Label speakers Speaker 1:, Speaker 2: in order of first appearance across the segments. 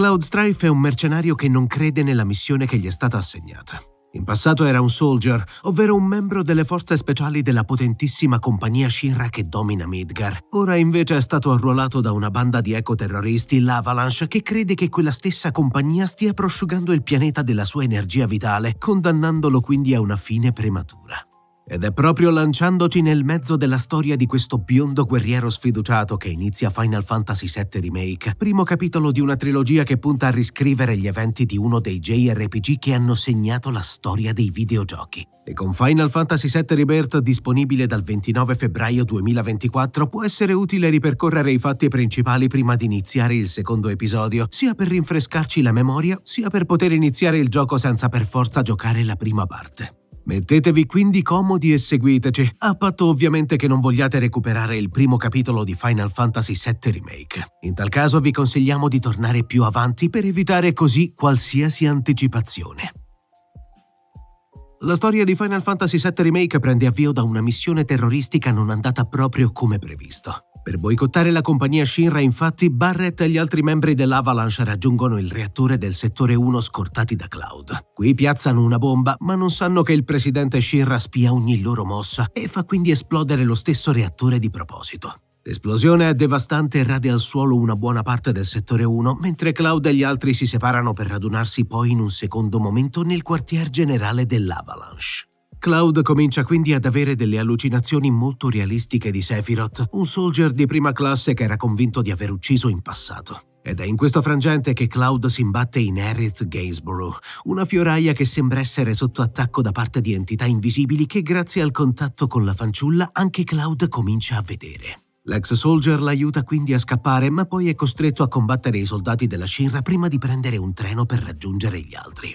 Speaker 1: Cloud Strife è un mercenario che non crede nella missione che gli è stata assegnata. In passato era un soldier, ovvero un membro delle forze speciali della potentissima compagnia Shinra che domina Midgar. Ora invece è stato arruolato da una banda di ecoterroristi, l'Avalanche, che crede che quella stessa compagnia stia prosciugando il pianeta della sua energia vitale, condannandolo quindi a una fine prematura. Ed è proprio lanciandoci nel mezzo della storia di questo biondo guerriero sfiduciato che inizia Final Fantasy VII Remake, primo capitolo di una trilogia che punta a riscrivere gli eventi di uno dei JRPG che hanno segnato la storia dei videogiochi. E con Final Fantasy VII Rebirth disponibile dal 29 febbraio 2024 può essere utile ripercorrere i fatti principali prima di iniziare il secondo episodio, sia per rinfrescarci la memoria, sia per poter iniziare il gioco senza per forza giocare la prima parte. Mettetevi quindi comodi e seguiteci, a patto ovviamente che non vogliate recuperare il primo capitolo di Final Fantasy VII Remake. In tal caso vi consigliamo di tornare più avanti per evitare così qualsiasi anticipazione. La storia di Final Fantasy VII Remake prende avvio da una missione terroristica non andata proprio come previsto. Per boicottare la compagnia Shinra, infatti, Barrett e gli altri membri dell'Avalanche raggiungono il reattore del settore 1 scortati da Cloud. Qui piazzano una bomba, ma non sanno che il presidente Shinra spia ogni loro mossa e fa quindi esplodere lo stesso reattore di proposito. L'esplosione è devastante e rade al suolo una buona parte del settore 1, mentre Cloud e gli altri si separano per radunarsi poi in un secondo momento nel quartier generale dell'Avalanche. Cloud comincia quindi ad avere delle allucinazioni molto realistiche di Sephiroth, un soldier di prima classe che era convinto di aver ucciso in passato. Ed è in questo frangente che Cloud si imbatte in Aerith Gainsborough, una fioraia che sembra essere sotto attacco da parte di entità invisibili che grazie al contatto con la fanciulla anche Cloud comincia a vedere. L'ex soldier l'aiuta quindi a scappare, ma poi è costretto a combattere i soldati della Shinra prima di prendere un treno per raggiungere gli altri.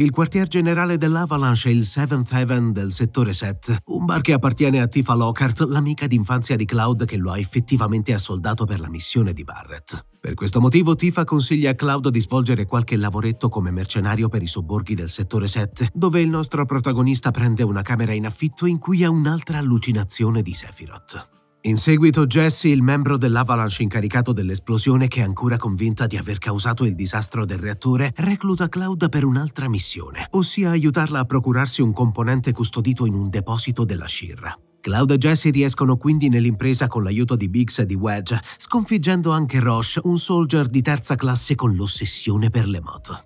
Speaker 1: Il quartier generale dell'Avalanche è il Seventh Heaven del settore 7, un bar che appartiene a Tifa Lockhart, l'amica d'infanzia di Cloud che lo ha effettivamente assoldato per la missione di Barrett. Per questo motivo Tifa consiglia a Cloud di svolgere qualche lavoretto come mercenario per i sobborghi del settore 7, dove il nostro protagonista prende una camera in affitto in cui ha un'altra allucinazione di Sephiroth. In seguito Jesse, il membro dell'Avalanche incaricato dell'esplosione che è ancora convinta di aver causato il disastro del reattore, recluta Cloud per un'altra missione, ossia aiutarla a procurarsi un componente custodito in un deposito della Shirra. Cloud e Jesse riescono quindi nell'impresa con l'aiuto di Biggs e di Wedge, sconfiggendo anche Roche, un soldier di terza classe con l'ossessione per le moto.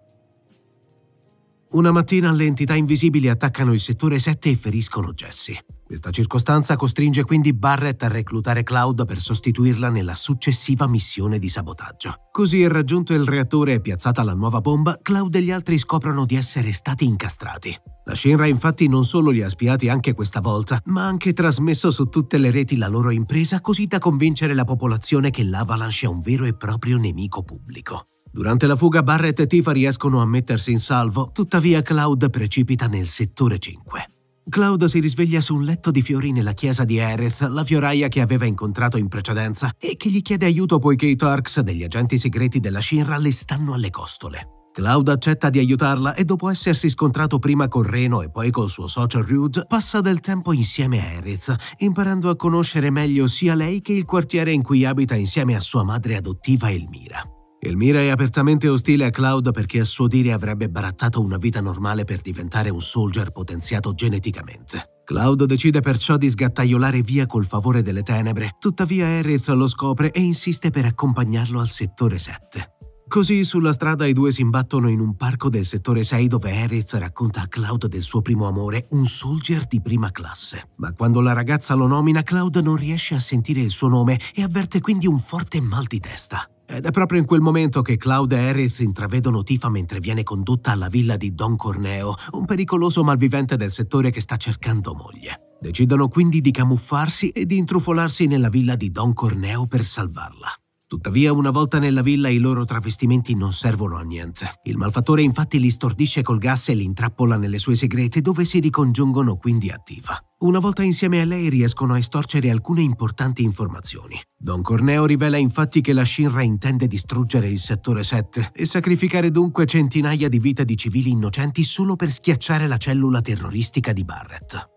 Speaker 1: Una mattina le entità invisibili attaccano il settore 7 e feriscono Jesse. Questa circostanza costringe quindi Barrett a reclutare Cloud per sostituirla nella successiva missione di sabotaggio. Così, raggiunto il reattore e piazzata la nuova bomba, Cloud e gli altri scoprono di essere stati incastrati. La Shinra infatti non solo li ha spiati anche questa volta, ma ha anche trasmesso su tutte le reti la loro impresa così da convincere la popolazione che l'Avalanche è un vero e proprio nemico pubblico. Durante la fuga Barrett e Tifa riescono a mettersi in salvo, tuttavia Cloud precipita nel settore 5. Cloud si risveglia su un letto di fiori nella chiesa di Erith, la fioraia che aveva incontrato in precedenza, e che gli chiede aiuto poiché i Turks degli agenti segreti della Shinra le stanno alle costole. Cloud accetta di aiutarla e dopo essersi scontrato prima con Reno e poi col suo socio Rude, passa del tempo insieme a Erith, imparando a conoscere meglio sia lei che il quartiere in cui abita insieme a sua madre adottiva Elmira. Elmira è apertamente ostile a Cloud perché a suo dire avrebbe barattato una vita normale per diventare un soldier potenziato geneticamente. Cloud decide perciò di sgattaiolare via col favore delle tenebre, tuttavia Aerith lo scopre e insiste per accompagnarlo al settore 7. Così sulla strada i due si imbattono in un parco del settore 6 dove Aerith racconta a Cloud del suo primo amore, un soldier di prima classe. Ma quando la ragazza lo nomina, Cloud non riesce a sentire il suo nome e avverte quindi un forte mal di testa. Ed è proprio in quel momento che Cloud e Harris intravedono Tifa mentre viene condotta alla villa di Don Corneo, un pericoloso malvivente del settore che sta cercando moglie. Decidono quindi di camuffarsi e di intrufolarsi nella villa di Don Corneo per salvarla. Tuttavia, una volta nella villa i loro travestimenti non servono a niente. Il malfattore infatti li stordisce col gas e li intrappola nelle sue segrete dove si ricongiungono quindi a Tiva. Una volta insieme a lei riescono a estorcere alcune importanti informazioni. Don Corneo rivela infatti che la Shinra intende distruggere il settore 7 e sacrificare dunque centinaia di vite di civili innocenti solo per schiacciare la cellula terroristica di Barrett.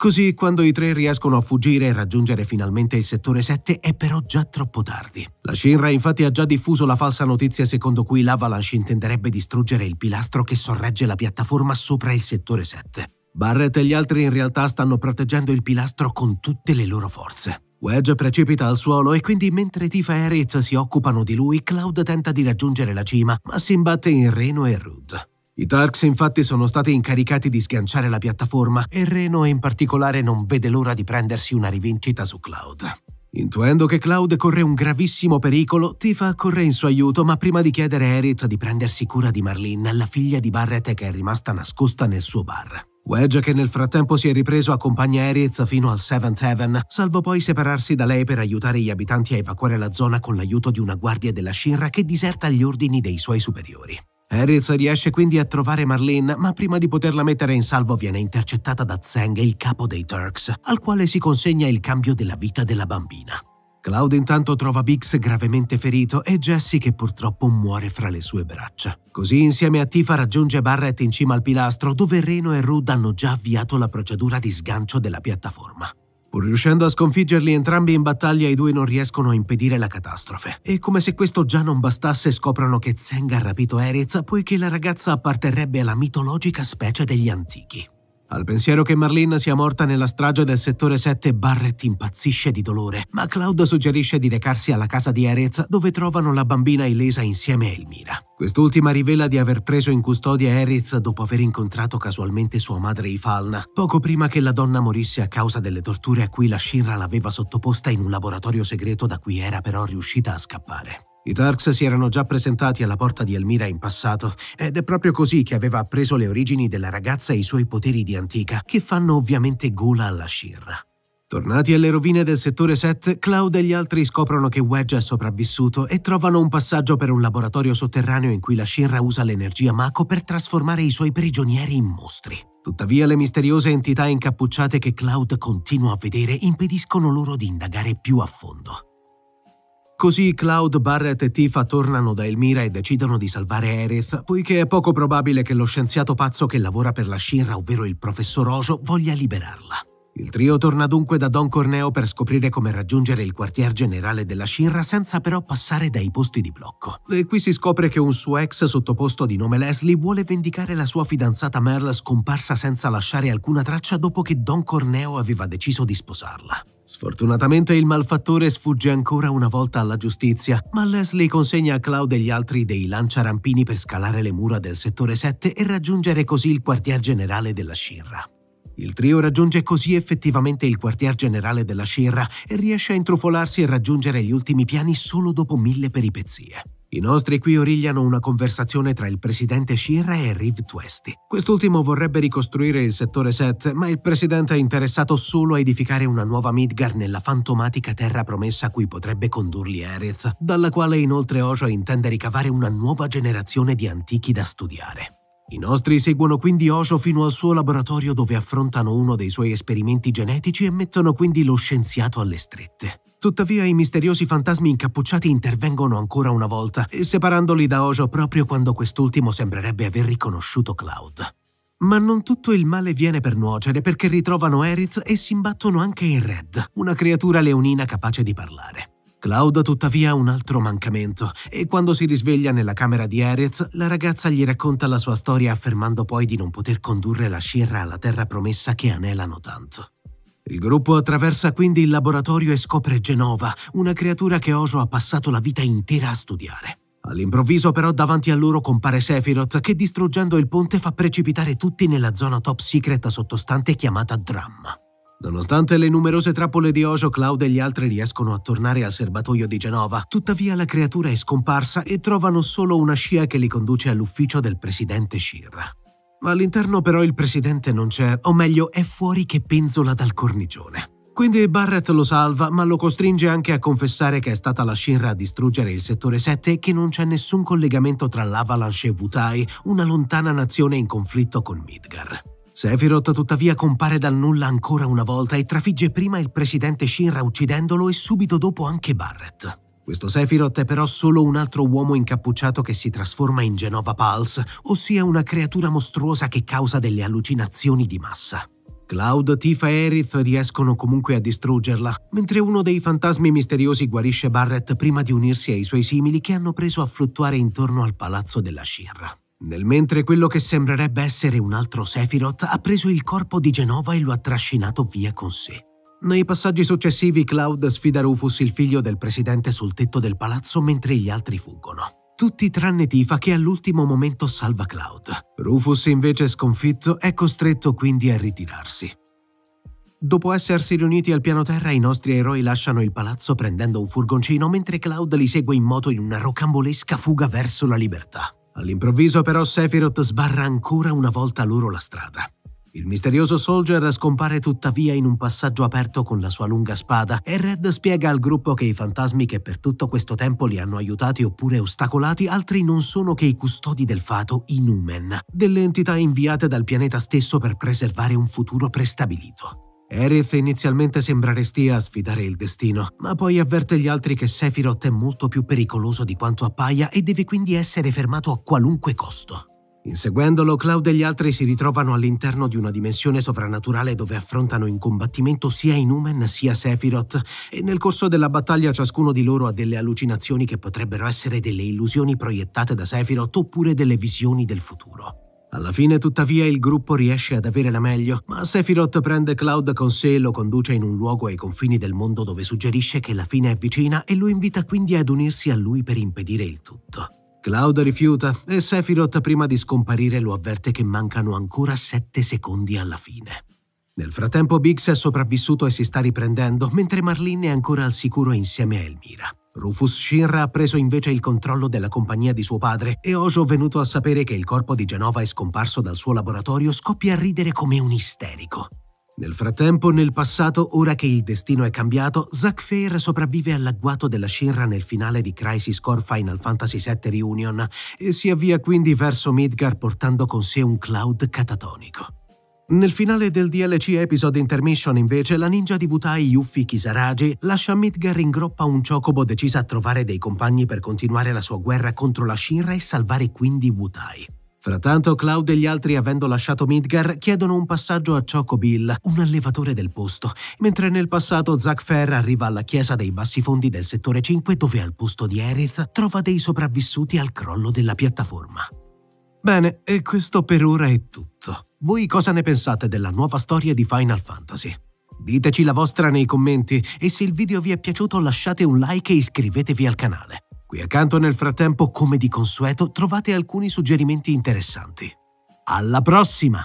Speaker 1: Così quando i tre riescono a fuggire e raggiungere finalmente il settore 7 è però già troppo tardi. La Shinra infatti ha già diffuso la falsa notizia secondo cui l'Avalanche intenderebbe distruggere il pilastro che sorregge la piattaforma sopra il settore 7. Barrett e gli altri in realtà stanno proteggendo il pilastro con tutte le loro forze. Wedge precipita al suolo e quindi mentre Tifa e Ritz si occupano di lui, Cloud tenta di raggiungere la cima, ma si imbatte in Reno e Rude. I Tarks infatti sono stati incaricati di sganciare la piattaforma e Reno in particolare non vede l'ora di prendersi una rivincita su Cloud. Intuendo che Cloud corre un gravissimo pericolo, Tifa corre in suo aiuto, ma prima di chiedere a Erit di prendersi cura di Marlene, la figlia di Barrett che è rimasta nascosta nel suo bar. Wedge, che nel frattempo si è ripreso, accompagna Erit fino al Seventh Heaven, salvo poi separarsi da lei per aiutare gli abitanti a evacuare la zona con l'aiuto di una guardia della Shinra che diserta gli ordini dei suoi superiori. Harris riesce quindi a trovare Marlene, ma prima di poterla mettere in salvo viene intercettata da Zeng, il capo dei Turks, al quale si consegna il cambio della vita della bambina. Cloud intanto trova Bix gravemente ferito e Jesse che purtroppo muore fra le sue braccia. Così insieme a Tifa raggiunge Barrett in cima al pilastro dove Reno e Rud hanno già avviato la procedura di sgancio della piattaforma. Pur riuscendo a sconfiggerli entrambi in battaglia, i due non riescono a impedire la catastrofe. E come se questo già non bastasse, scoprono che Zeng ha rapito Erez poiché la ragazza apparterrebbe alla mitologica specie degli antichi. Al pensiero che Marlene sia morta nella strage del settore 7, Barrett impazzisce di dolore, ma Cloud suggerisce di recarsi alla casa di Erez dove trovano la bambina illesa insieme a Elmira. Quest'ultima rivela di aver preso in custodia Erez dopo aver incontrato casualmente sua madre Ifalna, poco prima che la donna morisse a causa delle torture a cui la Shinra l'aveva sottoposta in un laboratorio segreto da cui era però riuscita a scappare. I Turks si erano già presentati alla porta di Elmira in passato ed è proprio così che aveva appreso le origini della ragazza e i suoi poteri di antica, che fanno ovviamente gola alla Shirra. Tornati alle rovine del settore 7, Cloud e gli altri scoprono che Wedge è sopravvissuto e trovano un passaggio per un laboratorio sotterraneo in cui la Shinra usa l'energia Mako per trasformare i suoi prigionieri in mostri. Tuttavia le misteriose entità incappucciate che Cloud continua a vedere impediscono loro di indagare più a fondo. Così Cloud, Barrett e Tifa tornano da Elmira e decidono di salvare Aerith, poiché è poco probabile che lo scienziato pazzo che lavora per la Shinra, ovvero il professor Ojo, voglia liberarla. Il trio torna dunque da Don Corneo per scoprire come raggiungere il quartier generale della Shinra senza però passare dai posti di blocco. E qui si scopre che un suo ex sottoposto di nome Leslie vuole vendicare la sua fidanzata Merle scomparsa senza lasciare alcuna traccia dopo che Don Corneo aveva deciso di sposarla. Sfortunatamente il malfattore sfugge ancora una volta alla giustizia, ma Leslie consegna a Claude e gli altri dei lanciarampini per scalare le mura del settore 7 e raggiungere così il quartier generale della Shirra. Il trio raggiunge così effettivamente il quartier generale della Shirra e riesce a intrufolarsi e raggiungere gli ultimi piani solo dopo mille peripezie. I nostri qui origliano una conversazione tra il presidente Shira e Riv Twesti. Quest'ultimo vorrebbe ricostruire il settore 7, ma il presidente è interessato solo a edificare una nuova Midgar nella fantomatica terra promessa a cui potrebbe condurli Erith, dalla quale inoltre Osho intende ricavare una nuova generazione di antichi da studiare. I nostri seguono quindi Osho fino al suo laboratorio dove affrontano uno dei suoi esperimenti genetici e mettono quindi lo scienziato alle strette. Tuttavia i misteriosi fantasmi incappucciati intervengono ancora una volta, separandoli da Ojo proprio quando quest'ultimo sembrerebbe aver riconosciuto Cloud. Ma non tutto il male viene per nuocere perché ritrovano Eriz e si imbattono anche in Red, una creatura leonina capace di parlare. Cloud tuttavia ha un altro mancamento e quando si risveglia nella camera di Erez, la ragazza gli racconta la sua storia affermando poi di non poter condurre la Shirra alla terra promessa che anelano tanto. Il gruppo attraversa quindi il laboratorio e scopre Genova, una creatura che Oso ha passato la vita intera a studiare. All'improvviso però davanti a loro compare Sephiroth che distruggendo il ponte fa precipitare tutti nella zona top secret sottostante chiamata Drum. Nonostante le numerose trappole di Ojo, Cloud e gli altri riescono a tornare al serbatoio di Genova, tuttavia la creatura è scomparsa e trovano solo una scia che li conduce all'ufficio del presidente Shirra. All'interno però il presidente non c'è, o meglio è fuori che penzola dal cornicione. Quindi Barrett lo salva, ma lo costringe anche a confessare che è stata la Shinra a distruggere il settore 7 e che non c'è nessun collegamento tra l'Avalanche e Wutai, una lontana nazione in conflitto con Midgar. Sephiroth tuttavia compare dal nulla ancora una volta e trafigge prima il presidente Shinra uccidendolo e subito dopo anche Barrett. Questo Sephiroth è però solo un altro uomo incappucciato che si trasforma in Genova Pulse, ossia una creatura mostruosa che causa delle allucinazioni di massa. Cloud, Tifa e Aerith riescono comunque a distruggerla, mentre uno dei fantasmi misteriosi guarisce Barrett prima di unirsi ai suoi simili che hanno preso a fluttuare intorno al palazzo della Shirra. Nel mentre quello che sembrerebbe essere un altro Sephiroth ha preso il corpo di Genova e lo ha trascinato via con sé. Nei passaggi successivi Cloud sfida Rufus, il figlio del presidente, sul tetto del palazzo mentre gli altri fuggono. Tutti tranne Tifa che all'ultimo momento salva Cloud. Rufus invece sconfitto è costretto quindi a ritirarsi. Dopo essersi riuniti al piano terra, i nostri eroi lasciano il palazzo prendendo un furgoncino mentre Cloud li segue in moto in una rocambolesca fuga verso la libertà. All'improvviso però Sephiroth sbarra ancora una volta loro la strada. Il misterioso Soldier scompare tuttavia in un passaggio aperto con la sua lunga spada e Red spiega al gruppo che i fantasmi che per tutto questo tempo li hanno aiutati oppure ostacolati altri non sono che i custodi del fato, i Numen, delle entità inviate dal pianeta stesso per preservare un futuro prestabilito. Aerith inizialmente sembra restia a sfidare il destino, ma poi avverte gli altri che Sephiroth è molto più pericoloso di quanto appaia e deve quindi essere fermato a qualunque costo. Inseguendolo, Cloud e gli altri si ritrovano all'interno di una dimensione sovrannaturale dove affrontano in combattimento sia Inumen sia Sephiroth e nel corso della battaglia ciascuno di loro ha delle allucinazioni che potrebbero essere delle illusioni proiettate da Sephiroth oppure delle visioni del futuro. Alla fine, tuttavia, il gruppo riesce ad avere la meglio, ma Sephiroth prende Cloud con sé e lo conduce in un luogo ai confini del mondo dove suggerisce che la fine è vicina e lo invita quindi ad unirsi a lui per impedire il tutto. Clauda rifiuta e Sephiroth prima di scomparire lo avverte che mancano ancora sette secondi alla fine. Nel frattempo Bix è sopravvissuto e si sta riprendendo, mentre Marlene è ancora al sicuro insieme a Elmira. Rufus Shinra ha preso invece il controllo della compagnia di suo padre e Ojo, venuto a sapere che il corpo di Genova è scomparso dal suo laboratorio, scoppia a ridere come un isterico. Nel frattempo, nel passato, ora che il destino è cambiato, Zack Fair sopravvive all'agguato della Shinra nel finale di Crisis Core Final Fantasy VII Reunion e si avvia quindi verso Midgar portando con sé un cloud catatonico. Nel finale del DLC Episode Intermission, invece, la ninja di Wutai Yuffie Kisaragi lascia Midgar in groppa un ciocobo decisa a trovare dei compagni per continuare la sua guerra contro la Shinra e salvare quindi Wutai. Frattanto Cloud e gli altri, avendo lasciato Midgar, chiedono un passaggio a Choco Bill, un allevatore del posto, mentre nel passato Zack Fair arriva alla chiesa dei bassi fondi del settore 5 dove al posto di Aerith trova dei sopravvissuti al crollo della piattaforma. Bene, e questo per ora è tutto. Voi cosa ne pensate della nuova storia di Final Fantasy? Diteci la vostra nei commenti e se il video vi è piaciuto lasciate un like e iscrivetevi al canale. Qui accanto nel frattempo, come di consueto, trovate alcuni suggerimenti interessanti. Alla prossima!